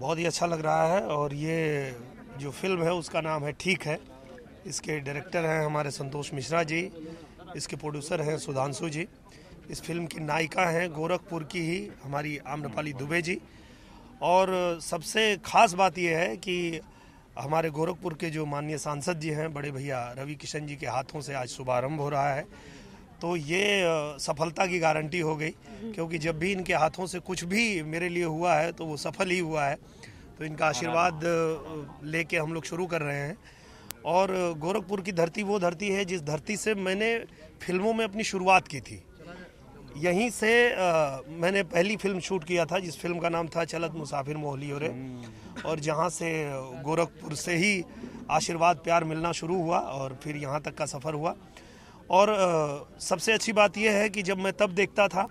बहुत ही अच्छा लग रहा है और ये जो फिल्म है उसका नाम है ठीक है इसके डायरेक्टर हैं हमारे संतोष मिश्रा जी इसके प्रोड्यूसर हैं सुधांशु जी इस फिल्म की नायिका हैं गोरखपुर की ही हमारी आम्रपाली दुबे जी और सबसे खास बात यह है कि हमारे गोरखपुर के जो माननीय सांसद जी हैं बड़े भैया रवि किशन जी के हाथों से आज शुभारंभ हो रहा है तो ये सफलता की गारंटी हो गई क्योंकि जब भी इनके हाथों से कुछ भी मेरे लिए हुआ है तो वो सफल ही हुआ है तो इनका आशीर्वाद लेके हम लोग शुरू कर रहे हैं और गोरखपुर की धरती वो धरती है जिस धरती से मैंने फिल्मों में अपनी शुरुआत की थी यहीं से आ, मैंने पहली फिल्म शूट किया था जिस फिल्म का नाम था चलत मुसाफिर मोहली हम्म। और और जहां से गोरखपुर से ही आशीर्वाद प्यार मिलना शुरू हुआ और फिर यहां तक का सफ़र हुआ और आ, सबसे अच्छी बात यह है कि जब मैं तब देखता था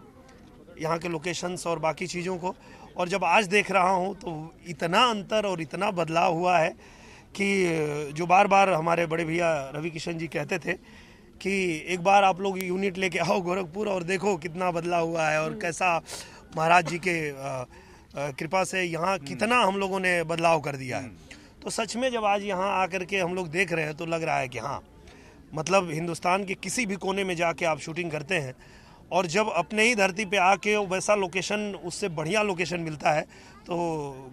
यहाँ के लोकेशंस और बाकी चीज़ों को और जब आज देख रहा हूँ तो इतना अंतर और इतना बदलाव हुआ है कि जो बार बार हमारे बड़े भैया रवि किशन जी कहते थे कि एक बार आप लोग यूनिट लेके आओ गोरखपुर और देखो कितना बदलाव हुआ है और हम्म। कैसा महाराज जी के कृपा से यहाँ हम्म। कितना हम लोगों ने बदलाव कर दिया है हम्म। तो सच में जब आज यहाँ आकर के हम लोग देख रहे हैं तो लग रहा है कि हाँ मतलब हिंदुस्तान के किसी भी कोने में जाके आप शूटिंग करते हैं और जब अपने ही धरती पे आके वैसा लोकेशन उससे बढ़िया लोकेशन मिलता है तो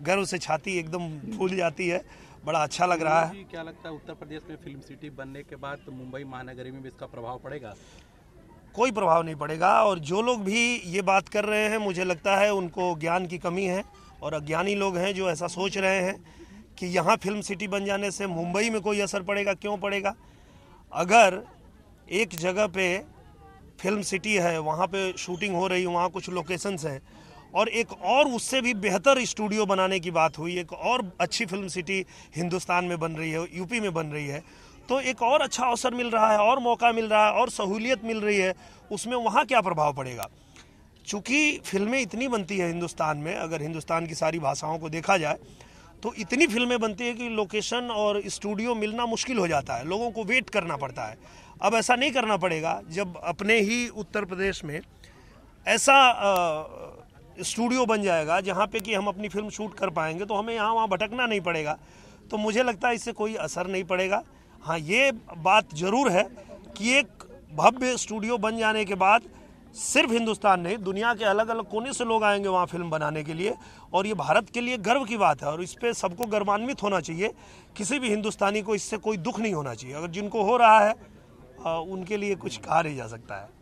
गर्व से छाती एकदम फूल जाती है बड़ा अच्छा लग रहा है क्या लगता है उत्तर प्रदेश में फिल्म सिटी बनने के बाद तो मुंबई महानगरी में भी इसका प्रभाव पड़ेगा कोई प्रभाव नहीं पड़ेगा और जो लोग भी ये बात कर रहे हैं मुझे लगता है उनको ज्ञान की कमी है और अज्ञानी लोग हैं जो ऐसा सोच रहे हैं कि यहाँ फिल्म सिटी बन जाने से मुंबई में कोई असर पड़ेगा क्यों पड़ेगा अगर एक जगह पे फिल्म सिटी है वहाँ पे शूटिंग हो रही वहाँ कुछ लोकेशंस हैं और एक और उससे भी बेहतर स्टूडियो बनाने की बात हुई एक और अच्छी फिल्म सिटी हिंदुस्तान में बन रही है यूपी में बन रही है तो एक और अच्छा अवसर मिल रहा है और मौका मिल रहा है और सहूलियत मिल रही है उसमें वहाँ क्या प्रभाव पड़ेगा चूँकि फिल्में इतनी बनती हैं हिंदुस्तान में अगर हिंदुस्तान की सारी भाषाओं को देखा जाए तो इतनी फिल्में बनती है कि लोकेशन और स्टूडियो मिलना मुश्किल हो जाता है लोगों को वेट करना पड़ता है अब ऐसा नहीं करना पड़ेगा जब अपने ही उत्तर प्रदेश में ऐसा स्टूडियो बन जाएगा जहाँ पे कि हम अपनी फिल्म शूट कर पाएंगे तो हमें यहाँ वहाँ भटकना नहीं पड़ेगा तो मुझे लगता है इससे कोई असर नहीं पड़ेगा हाँ ये बात ज़रूर है कि एक भव्य स्टूडियो बन जाने के बाद सिर्फ हिंदुस्तान नहीं दुनिया के अलग अलग कोने से लोग आएंगे वहाँ फिल्म बनाने के लिए और ये भारत के लिए गर्व की बात है और इस पर सबको गर्वान्वित होना चाहिए किसी भी हिंदुस्तानी को इससे कोई दुख नहीं होना चाहिए अगर जिनको हो रहा है उनके लिए कुछ कहा नहीं जा सकता है